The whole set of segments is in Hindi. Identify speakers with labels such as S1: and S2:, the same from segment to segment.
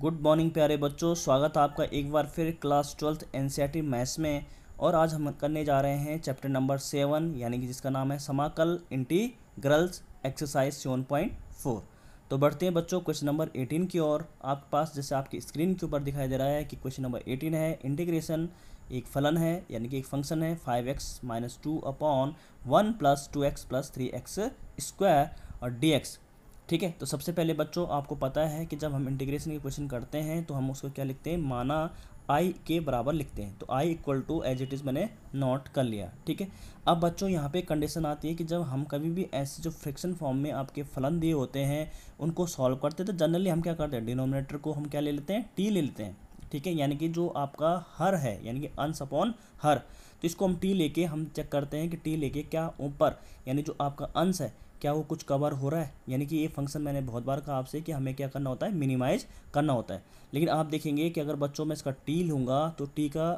S1: गुड मॉर्निंग प्यारे बच्चों स्वागत है आपका एक बार फिर class twelfth N C e maths में और आज हम करने जा रहे हैं चैप्टर नंबर सेवन यानी कि जिसका नाम है समाकल integrals exercise seven point four तो बढ़ते हैं बच्चों क्वेश्चन नंबर एटीन की ओर आपके पास जैसे आपकी स्क्रीन के ऊपर दिखाई दे रहा है कि क्वेश्चन नंबर एटीन है इंटीग्रेशन एक फलन है यानी कि एक फंक्शन है five x minus two upon one plus two x plus three x square और डी एक्स ठीक है तो सबसे पहले बच्चों आपको पता है कि जब हम इंटीग्रेशन के क्वेश्चन करते हैं तो हम उसको क्या लिखते हैं माना आई के बराबर लिखते हैं तो I equal to as it is मैंने नोट कर लिया ठीक है अब बच्चों यहाँ पे कंडीशन आती है कि जब हम कभी भी ऐसे जो फ्रिक्शन फॉर्म में आपके फलन दिए होते हैं उनको सॉल्व करते हैं तो जनरली हम क्या करते हैं डिनोमिनेटर को हम क्या ले लेते हैं टी ले लेते हैं ठीक है यानी कि जो आपका हर है यानी कि अंश अपॉन हर तो इसको हम टी लेके हम चेक करते हैं कि टी लेके क्या ऊपर यानी जो आपका अंश है क्या वो कुछ कवर हो रहा है यानी कि ये फंक्शन मैंने बहुत बार कहा आपसे कि हमें क्या करना होता है मिनिमाइज़ करना होता है लेकिन आप देखेंगे कि अगर बच्चों में इसका टी लूँगा तो टी का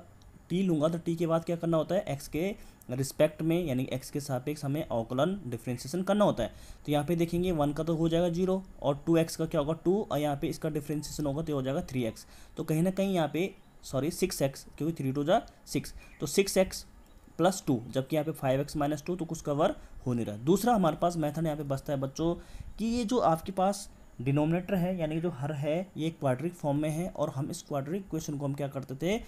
S1: टी लूँगा तो टी के बाद क्या करना होता है एक्स के रिस्पेक्ट में यानी एक्स के सापेक्ष हमें अवकलन डिफ्रेंशिएशन करना होता है तो यहाँ पे देखेंगे वन का तो हो जाएगा जीरो और टू एक्स का क्या होगा टू और यहाँ पे इसका डिफ्रेंशिएशन होगा तो हो जाएगा थ्री एक्स तो कहीं ना कहीं यहाँ पे सॉरी सिक्स एक्स क्योंकि थ्री टू जा सिक्स तो सिक्स एक्स प्लस टू जबकि यहाँ पे फाइव एक्स माइनस टू तो कुछ कवर हो नहीं रहा दूसरा हमारे पास मेथड यहाँ पे बचता है बच्चों कि ये जो आपके पास डिनोमिनेटर है यानी कि जो हर है ये एक क्वाड्रिक फॉर्म में है और हम इस क्वाड्रिक क्वेश्चन को हम क्या करते थे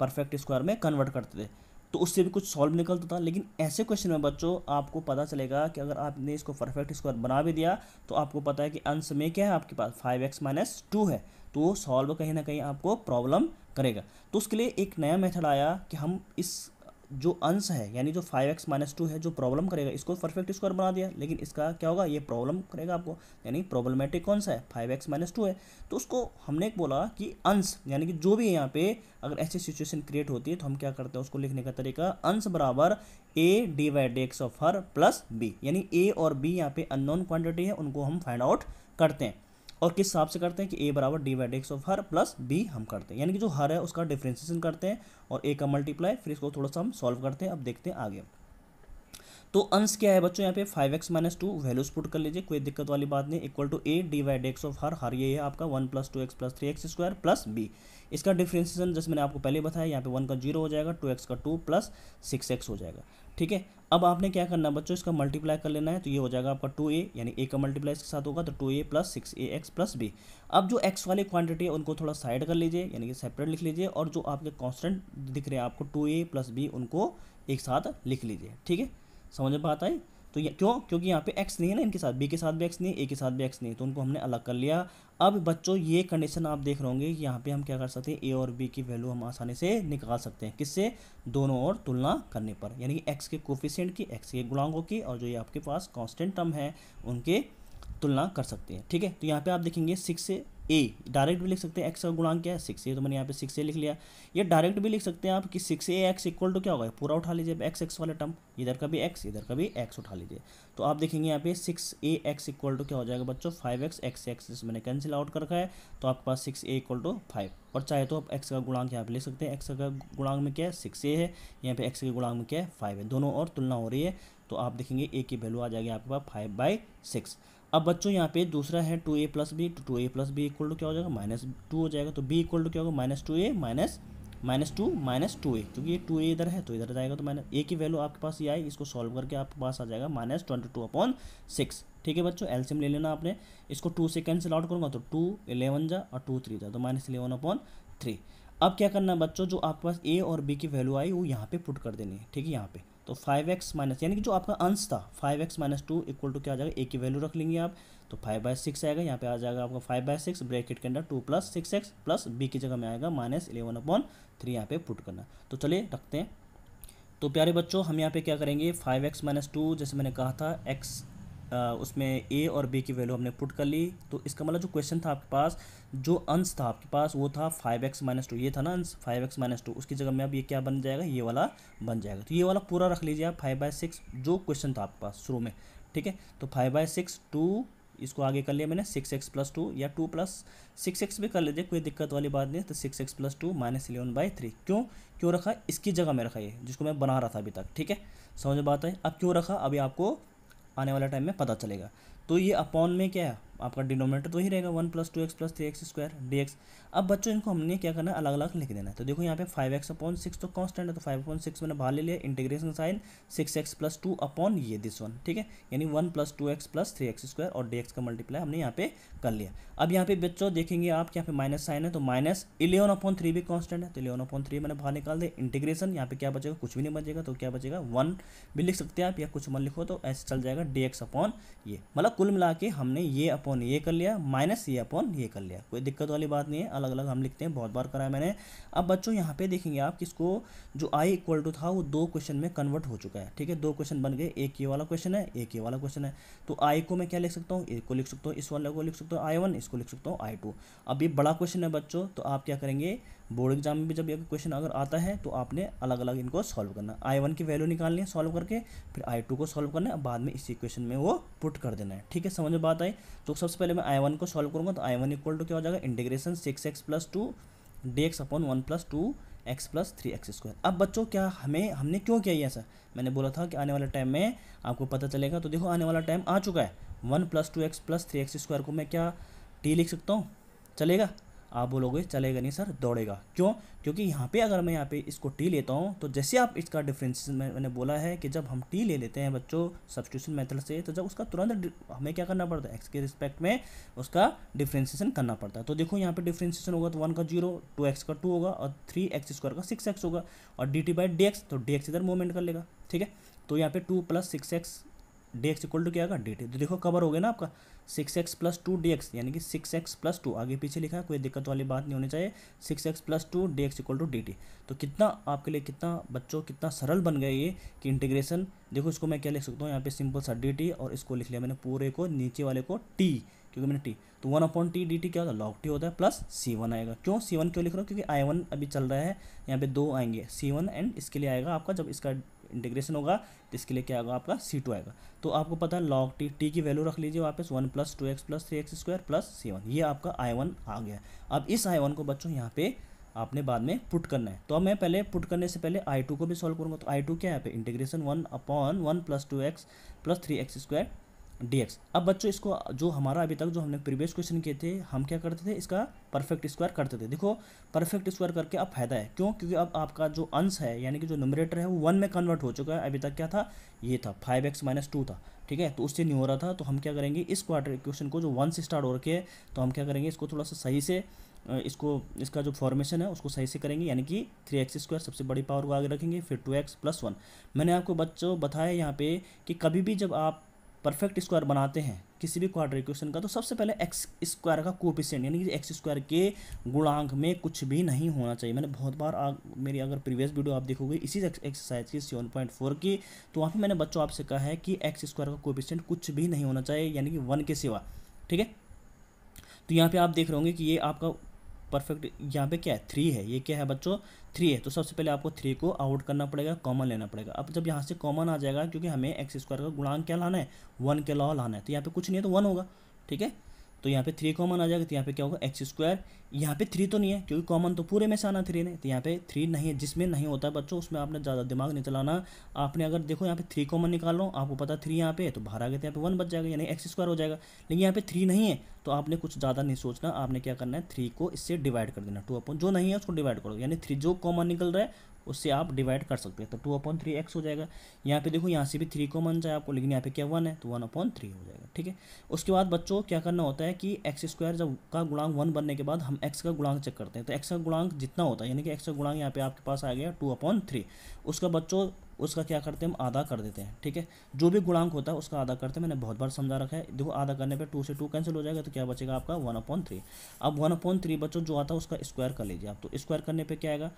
S1: परफेक्ट स्क्वायर में कन्वर्ट करते थे तो उससे भी कुछ सॉल्व निकलता था लेकिन ऐसे क्वेश्चन में बच्चों आपको पता चलेगा कि अगर आपने इसको परफेक्ट स्क्वायर बना भी दिया तो आपको पता है कि अंश में क्या है आपके पास फाइव एक्स माइनस टू है तो वो सॉल्व कहीं ना कहीं आपको प्रॉब्लम करेगा तो उसके लिए एक नया मेथड आया कि हम इस जो अंश है यानी जो फाइव एक्स माइनस टू है जो प्रॉब्लम करेगा इसको परफेक्ट स्क्वायर बना दिया लेकिन इसका क्या होगा ये प्रॉब्लम करेगा आपको यानी प्रॉब्लमेटिक कौन सा है फाइव एक्स माइनस टू है तो उसको हमने बोला कि अंश यानी कि जो भी यहाँ पे अगर ऐसी सिचुएशन क्रिएट होती है तो हम क्या करते हैं उसको लिखने का तरीका अंश बराबर a d y d x of हर प्लस बी यानी ए और बी यहाँ पे अननोन क्वान्टिटी है उनको हम फाइंड आउट करते हैं और किस हिसाब से करते हैं कि ए बराबर डी बाई एक्स ऑफ हर प्लस बी हम करते हैं यानी कि जो हर है उसका डिफ्रेंसिएशन करते हैं और ए का मल्टीप्लाई फिर इसको थोड़ा सा हम सॉल्व करते हैं अब देखते हैं आगे तो अंश क्या है बच्चों यहाँ पे five x minus two values put कर लीजिए कोई दिक्कत वाली बात नहीं equal to a d y x of हर हर ये है आपका one plus two x plus three x square plus b इसका डिफ्रेंसिएशन जैसे मैंने आपको पहले बताया यहाँ पे वन का जीरो हो जाएगा टू एक्स का टू प्लस सिक्स एक्स हो जाएगा ठीक है अब आपने क्या करना बच्चों इसका मल्टीप्लाई कर लेना है तो ये हो जाएगा आपका टू ए यानी ए का मल्टीप्लाई इसके साथ होगा तो two a plus six a x plus b अब जो एक्स वाली क्वांटिटी है उनको थोड़ा साइड कर लीजिए यानी कि सेपरेट लिख लीजिए और जो आपके कॉन्स्टेंट दिख रहे हैं आपको टू ए प्लस बी उनको एक साथ लिख लीजिए ठीक है समझ में बात आई तो ये क्यों क्योंकि यहाँ पे एक्स नहीं है ना इनके साथ बी के साथ भी एक्स नहीं है ए के साथ भी एक्स नहीं है तो उनको हमने अलग कर लिया अब बच्चों ये कंडीशन आप देख रहे होंगे कि यहाँ पे हम क्या कर सकते हैं ए और बी की वैल्यू हम आसानी से निकाल सकते हैं किससे दोनों और तुलना करने पर यानी कि एक्स के कोफिशेंट की एक्स के गुणांगों की और जो ये आपके पास कॉन्स्टेंट टर्म है उनके तुलना कर सकते हैं ठीक है तो यहाँ पे आप देखेंगे सिक्स से ए डायरेक्ट भी लिख सकते हैं एक्स का गुणांक क्या है सिक्स ए तो मैंने यहाँ पे सिक्स ए लिख लिया या डायरेक्ट भी लिख सकते हैं आप कि six a x equal to क्या होगा पूरा उठा लीजिए एक्स एक्स वाले टर्म इधर का भी एक्स इधर का भी एक्स उठा लीजिए तो आप देखेंगे यहाँ पे six a x equal to क्या हो जाएगा बच्चों फाइव एक्स एक्स एक्स मैंने कैंसिल आउट कर रखा है तो आपके पास six a equal to five और चाहे तो आप एक्स का गुणांक यहाँ पे लिख सकते हैं एक्स का गुणांक में क्या है सिक्स ए है यहाँ पे एक्स के गुणांक में क्या है फाइव है दोनों और तुलना हो रही है तो आप देखेंगे ए की वैल्यू आ जाएगी आपके पास फाइव बाई सिक्स अब बच्चों यहाँ पे दूसरा है टू ए प्लस बी तो two a plus b equal to क्या हो जाएगा माइनस टू हो जाएगा तो बी इक्वल टू क्या होगा minus two a minus minus two minus two a क्योंकि ये टू ए इधर है तो इधर जाएगा तो माइनस ए की वैल्यू आपके पास ये आई इसको सॉल्व करके आपके पास आ जाएगा minus twenty two upon six ठीक है बच्चों एल्सियम ले लेना आपने इसको टू से कैंसिल आउट करूँगा तो टू इलेवन जा और टू थ्री जा तो माइनस इलेवन अपॉन थ्री अब क्या करना है बच्चों जो आपके पास ए और बी की वैल्यू आई वो यहाँ पे पुट कर देनी है ठीक है यहाँ पे तो फाइव एक्स माइनस यानी कि जो आपका अंश था five x minus two equal to क्या आ जाएगा ए की वैल्यू रख लेंगे आप तो फाइव बाय सिक्स आएगा यहाँ पे आ जाएगा आपका फाइव बाय सिक्स ब्रैकेट के अंदर two plus six x plus b की जगह में आएगा माइनस इलेवन अपॉन थ्री यहाँ पे पुट करना तो चलिए रखते हैं तो प्यारे बच्चों हम यहाँ पे क्या करेंगे फाइव एक्स माइनस टू जैसे मैंने कहा था एक्स उसमें ए और बी की वैल्यू हमने पुट कर ली तो इसका मतलब जो क्वेश्चन था आपके पास जो अंश था आपके पास वो था फाइव एक्स माइनस टू ये था ना अंश फाइव एक्स माइनस टू उसकी जगह में अब ये क्या बन जाएगा ये वाला बन जाएगा तो ये वाला पूरा रख लीजिए आप फाइव बाय सिक्स जो क्वेश्चन था आपके पास शुरू में ठीक है तो फाइव बाय सिक्स टू इसको आगे कर लिया मैंने सिक्स एक्स प्लस टू या टू प्लस सिक्स एक्स भी कर लीजिए कोई दिक्कत वाली बात नहीं है तो six x plus two minus eleven by three क्यों क्यों रखा इसकी जगह में रखा ये जिसको मैं बना रहा था अभी तक ठीक है समझ में बात है अब क्यों रखा अभी आपको आने वाला टाइम में पता चलेगा तो ये अपॉन में क्या है आपका डिनोमिनेटर तो ही रहेगा one plus two x plus three x square d x अब बच्चों इनको हमने क्या करना है अलग अलग लिख देना है तो देखो यहाँ पे फाइव एक्स अपॉन सिक्स तो कॉन्स्टेंट है तो फाइव अपॉन सिक्स मैंने बाहर ले लिया integration sign six x plus two upon ये दिस वन ठीक है यानी one plus two x plus three x square और डी एक्स का मल्टीप्लाई हमने यहाँ पे कर लिया अब यहाँ पे बच्चों देखेंगे आप यहाँ पे माइनस साइन है तो माइनस इलेवन अपॉन थ्री भी कॉन्स्टेंट है तो इलेवन अपॉन थ्री मैंने बाहर निकाल दिया इंटीग्रेशन यहाँ पे क्या बचेगा कुछ भी नहीं बचेगा तो क्या बचेगा वन भी लिख सकते हैं आप या कुछ मन लिखो तो ऐसे चल जाएगा डी एक्स अपॉन ये मतलब कुल मिला के हमने ये अपॉन ये कर लिया माइनस ये अपॉन ये कर लिया कोई दिक्कत वाली बात नहीं है अलग अलग हम लिखते हैं बहुत बार कराया मैंने अब बच्चों यहाँ पे देखेंगे आप किसको जो आई इक्वल टू था वो दो क्वेश्चन में कन्वर्ट हो चुका है ठीक है दो क्वेश्चन बन गए एक ये वाला क्वेश्चन है एक ये वाला क्वेश्चन है तो आई को मैं क्या लिख सकता हूँ ए को लिख सकता हूँ इस वाले को लिख सकता हूँ आई वन इसको लिख सकता हूँ आई टू अब ये बड़ा क्वेश्चन है बच्चों तो आप क्या करेंगे बोर्ड एग्जाम में भी जब ये क्वेश्चन अगर आता है तो आपने अलग अलग इनको सॉल्व करना आई वन की वैल्यू निकालनी है सॉल्व करके फिर आई टू को सॉल्व करना है बाद में इसी क्वेश्चन में वो पुट कर देना है ठीक है समझ में बात आई तो तो सबसे पहले मैं आई वन को सॉल्व करूँगा तो आई वन इक्वल टू क्या हो जाएगा integration six x plus two d x upon one plus two x plus three x square अब बच्चों क्या हमें हमने क्यों किया ये ऐसा मैंने बोला था कि आने वाले टाइम में आपको पता चलेगा तो देखो आने वाला टाइम आ चुका है one plus two x plus three x square को मैं क्या टी लिख सकता हूँ चलेगा आप बोलोगे चलेगा नहीं सर दौड़ेगा क्यों क्योंकि यहाँ पे अगर मैं यहाँ पे इसको टी लेता हूँ तो जैसे आप इसका डिफरेंस मैं, मैंने बोला है कि जब हम टी ले लेते हैं बच्चों सब्सिट्यूशन मेथड से तो जब उसका तुरंत हमें क्या करना पड़ता है एक्स के रिस्पेक्ट में उसका डिफ्रेंसिएशन करना पड़ता है तो देखो यहाँ पर डिफ्रेंसीसन होगा तो वन का जीरो टू एक्स का टू होगा और थ्री एक्स स्क्वायर का सिक्स एक्स होगा और d t by d x तो डी एक्स इधर मूवमेंट कर लेगा ठीक है तो यहाँ पे two plus six x d x equal to क्या होगा डी टी तो देखो कवर हो गया ना आपका six x plus two d x यानी कि सिक्स एक्स प्लस टू आगे पीछे लिखा है कोई दिक्कत वाली बात नहीं होनी चाहिए six x plus two d x equal to d t तो कितना आपके लिए कितना बच्चों कितना सरल बन गया ये कि इंटीग्रेशन देखो इसको मैं क्या लिख सकता हूँ यहाँ पे सिंपल सा डी टी और इसको लिख लिया मैंने पूरे को नीचे वाले को टी क्योंकि मैंने टी तो one upon t d t क्या होता है लॉक टी होता है प्लस सी वन आएगा क्यों सी वन क्यों लिख रहा हूँ क्योंकि आई वन अभी चल रहा है यहाँ पे दो आएंगे सी वन एंड इसके लिए आएगा आपका जब इसका इंटीग्रेशन होगा तो इसके लिए क्या होगा आपका सी टू आएगा तो आपको पता है लॉग टी टी की वैल्यू रख लीजिए वापस one plus two x plus three x square plus c one ये आपका आई वन आ गया अब इस आई वन को बच्चों यहाँ पे आपने बाद में पुट करना है तो अब मैं पहले पुट करने से पहले आई टू को भी सॉल्व करूंगा तो आई टू क्या है पे integration one upon one plus two x plus three x square d अब बच्चों इसको जो हमारा अभी तक जो हमने प्रीवियस क्वेश्चन किए थे हम क्या करते थे इसका परफेक्ट स्क्वायर करते थे देखो परफेक्ट स्क्वायर करके अब फायदा है क्यों क्योंकि अब आपका जो अंश है यानी कि जो नंबरेटर है वो वन में कन्वर्ट हो चुका है अभी तक क्या था ये था फाइव एक्स माइनस टू था ठीक है तो उससे नहीं हो रहा था तो हम क्या करेंगे इस क्वार्टर क्वेश्चन को जो वन से स्टार्ट हो रखे है तो हम क्या करेंगे इसको थोड़ा सा सही से इसको इसका जो फॉर्मेशन है उसको सही से करेंगे यानी कि थ्री एक्स स्क्वायर सबसे बड़ी पावर को आगे रखेंगे फिर टू एक्स प्लस वन मैंने आपको बच्चों बताया यहाँ पे कि कभी भी जब आप परफेक्ट स्क्वायर बनाते हैं किसी भी क्वाड्रेटिक इक्वेशन का तो सबसे पहले एक्स स्क्वायर का कोपिशेंट यानी कि एक्स स्क्वायर के गुणांक में कुछ भी नहीं होना चाहिए मैंने बहुत बार आग, मेरी अगर प्रीवियस वीडियो आप देखोगे इसी एक्सरसाइज की सेवन पॉइंट फोर की तो वहाँ पर मैंने बच्चों आपसे कहा है कि एक्स स्क्वायर का कोपिशेंट कुछ भी नहीं होना चाहिए यानी कि वन के सिवा ठीक है तो यहाँ पर आप देख रहे होंगे कि ये आपका परफेक्ट यहाँ पे क्या है थ्री है ये क्या है बच्चों थ्री है तो सबसे पहले आपको थ्री को आउट करना पड़ेगा कॉमन लेना पड़ेगा अब जब यहाँ से कॉमन आ जाएगा क्योंकि हमें एक्स स्क्वायर का गुणांक क्या लाना है वन के लॉ लाना है तो यहाँ पे कुछ नहीं है तो वन होगा ठीक है तो यहाँ पे थ्री कॉमन आ जाएगा तो यहाँ पे क्या होगा एक्स स्क्वायर यहाँ पे थ्री तो नहीं है क्योंकि कॉमन तो पूरे में से आना थ्री ने तो यहाँ पे थ्री नहीं है जिसमें नहीं होता है बच्चों उसमें आपने ज़्यादा दिमाग नहीं चलाना आपने अगर देखो यहाँ पे थ्री कॉमन निकाल लो आपको पता थ्री यहाँ पे तो बाहर आ गए तो यहाँ पे वन बच जाएगा यानी एक्स स्क्वायर हो जाएगा लेकिन यहाँ पे थ्री नहीं है तो आपने कुछ ज़्यादा नहीं सोचना आपने क्या करना है थ्री को इससे डिवाइड कर देना टू अपॉन जो नहीं है उसको डिवाइड करो यानी थ्री जो कॉमन निकल रहा है उससे आप डिवाइड कर सकते हैं तो टू अपॉन थ्री एक्स हो जाएगा यहाँ पे देखो यहाँ से भी थ्री कॉमन जाए आपको लेकिन यहाँ पे क्या वन है तो वन अपॉन थ्री हो जाएगा ठीक है उसके बाद बच्चों क्या करना होता है कि एक्स स्क्वायर जब का गुणांक वन बनने के बाद हम एक्स का गुणांक चेक करते हैं तो एक्स का गुणांक जितना होता है यानी कि एक्स का गुणांक यहाँ पे आपके पास आ गया टू अपॉन थ्री उसका बच्चों उसका क्या करते हैं हम आधा कर देते हैं ठीक है जो भी गुणांक होता है उसका आधा करते हैं मैंने बहुत बार समझा रखा है देखो आधा करने पे टू से टू कैंसिल हो जाएगा तो क्या बचेगा आपका वन अपॉन थ्री अब वन अपॉन थ्री बच्चों जो आता है उसका स्क्वायर कर लीजिए आप तो स्क्वायर करने पर क्या आएगा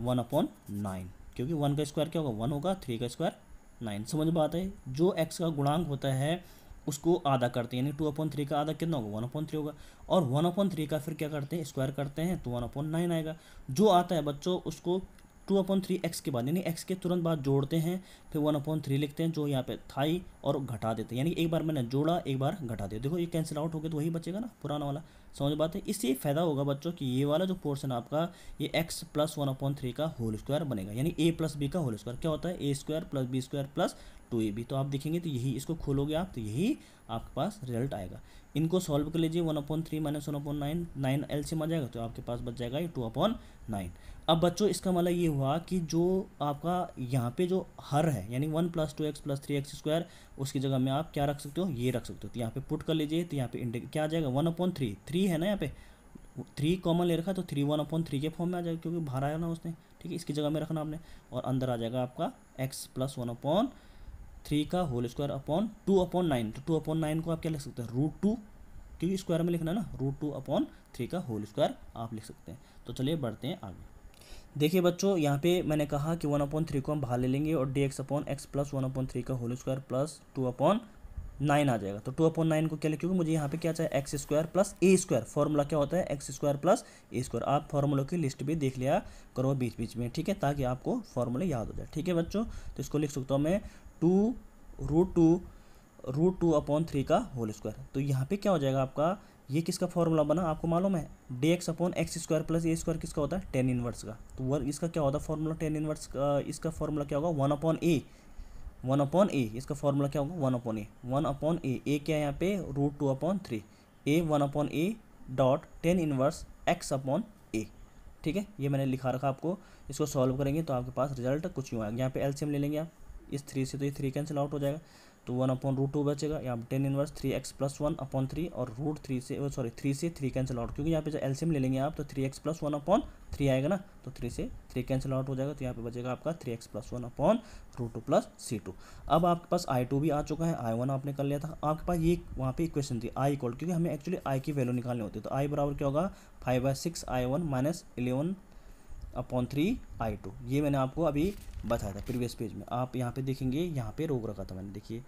S1: वन अपॉन नाइन क्योंकि वन का स्क्वायर क्या होगा वन होगा थ्री का स्क्वायर नाइन समझ में आता है जो एक्स का गुणांक होता है उसको आधा करते हैं यानी टू अपॉइंट थ्री का आधा कितना होगा वन अपॉइंट थ्री होगा और वन अपॉइंट थ्री का फिर क्या करते हैं स्क्वायर करते हैं तो वन अपॉइंट नाइन आएगा जो आता है बच्चों उसको टू अपॉन थ्री एक्स के बाद यानी एक्स के तुरंत बाद जोड़ते हैं फिर वन अपॉन थ्री लिखते हैं जो यहाँ पे थाई और घटा देते हैं यानी एक बार मैंने जोड़ा एक बार घटा दिया देखो ये कैंसिल आउट हो गया तो वही बचेगा ना पुराना वाला समझ बात है इससे फायदा होगा बच्चों कि ये वाला जो पोर्सन आपका ये x plus one upon three का होल स्क्वायर बनेगा यानी ए प्लस बी का होल स्क्वायर क्या होता है a square plus b square plus two a b तो आप देखेंगे तो यही इसको खोलोगे आप तो यही आपके पास रिजल्ट आएगा इनको सॉल्व कर लीजिए one upon three minus one upon nine nine एल आ जाएगा तो आपके पास बच जाएगा ये टू अपॉन नाइन अब बच्चों इसका मतलब ये हुआ कि जो आपका यहाँ पे जो हर है यानी one plus two x plus three x square उसकी जगह में आप क्या रख सकते हो ये रख सकते हो तो यहाँ पे पुट कर लीजिए तो यहाँ पे इंडेक्स क्या आ जाएगा वन अपॉन थ्री थ्री है ना यहाँ पे थ्री कॉमन ले रखा है तो थ्री वन अपॉन थ्री के फॉर्म में आ जाएगा क्योंकि बाहर आया ना उसने ठीक है इसकी जगह में रखना आपने और अंदर आ जाएगा आपका x plus one upon three का whole square upon two upon nine तो टू अपॉन नाइन को आप क्या लिख सकते हैं रूट टू क्योंकि स्क्वायर में लिखना है ना रूट टू अपॉन थ्री का होल स्क्वायर आप लिख सकते हैं तो चलिए बढ़ते हैं आगे देखिए बच्चों यहाँ पे मैंने कहा कि वन अपॉन थ्री को हम बाहर ले लेंगे और d x upon x plus one upon three का whole square plus two upon nine आ जाएगा तो टू अपॉन नाइन को क्या लिखे क्योंकि मुझे यहाँ पे क्या चाहिए x square plus a square formula क्या होता है x square plus a square आप फॉर्मूलों की लिस्ट भी देख लिया करो बीच बीच में ठीक है ताकि आपको फॉर्मूले याद हो जाए ठीक है बच्चों तो इसको लिख सकता हूँ मैं two root two root two upon three का होल स्क्वायर तो यहाँ पे क्या हो जाएगा आपका ये किसका फॉर्मूला बना आपको मालूम है d x upon x square plus a square किसका होता है टेन इनवर्स का तो वर इसका क्या होता है फॉर्मूला टेन इनवर्स का इसका फॉर्मूला क्या होगा one upon A one upon A इसका फॉर्मूला क्या होगा one upon A one upon A A क्या है यहाँ पे root two upon three A one upon A dot ten inverse X upon A ठीक है ये मैंने लिखा रखा आपको इसको सॉल्व करेंगे तो आपके पास रिजल्ट कुछ यूँ आएगा यहाँ पे एलसीएम ले लेंगे आप इस थ्री से तो ये थ्री कैंसिल आउट हो जाएगा तो वन अपॉन रूट टू बचेगा यहाँ ten inverse three X plus one upon three और रूट थ्री से सॉरी थ्री से थ्री कैंसिल आउट क्योंकि यहाँ पे जो एलसीएम ले लेंगे आप तो three X plus one upon three आएगा ना तो थ्री से थ्री कैंसिल आउट हो जाएगा तो यहाँ पे बचेगा आपका three X plus one upon root two plus C two अब आपके पास आई टू भी आ चुका है आई वन आपने कर लिया था आपके पास ये वहाँ पे इक्वेशन थी आई इक्वल क्योंकि हमें एक्चुअली आई की वैल्यू निकालनी होती है तो आई बराबर क्या होगा five by six I one minus eleven upon three I two ये मैंने आपको अभी बताया था प्रीवियस पेज में आप यहाँ पे देखेंगे यहाँ पे रोक रखा था मैंने देखिए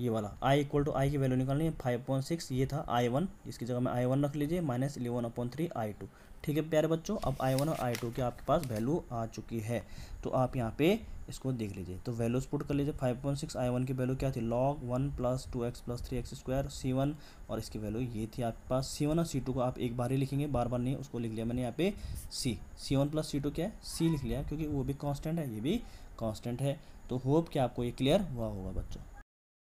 S1: ये वाला आई इक्वल टू आई की वैल्यू निकालनी है फाइव पॉइंट सिक्स ये था आई वन इसकी जगह में आई वन रख लीजिए minus eleven upon three I two ठीक है प्यारे बच्चों अब आई वन और आई टू की आपके पास वैल्यू आ चुकी है तो आप यहाँ पे इसको देख लीजिए तो वैल्यूज पुट कर लीजिए five point six I one की वैल्यू क्या थी log one plus two x plus three x square C one और इसकी वैल्यू ये थी आपके पास सी वन और सी टू को आप एक बार ही लिखेंगे बार बार नहीं उसको लिख लिया मैंने यहाँ पे C C one plus C two क्या है सी लिख लिया क्योंकि वो भी कॉन्स्टेंट है ये भी कॉन्स्टेंट है तो होप कि आपको ये क्लियर हुआ होगा बच्चों